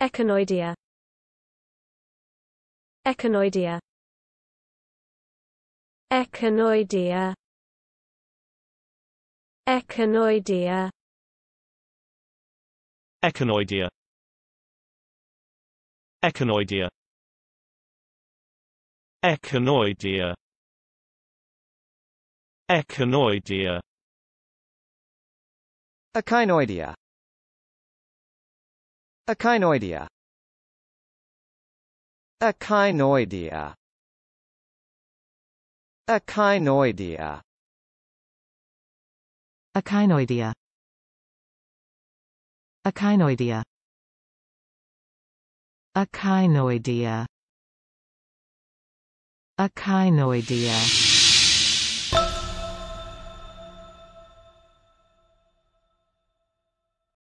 Echinoidea Echinoidea Echinoidea Echinoidea Echinoidea Echinoidea Echinoidea Echinoidea Echinoidea Echinoidea Echinoidea Echinoidea Echinoidea Echinoidea Echinoidea Echinoidea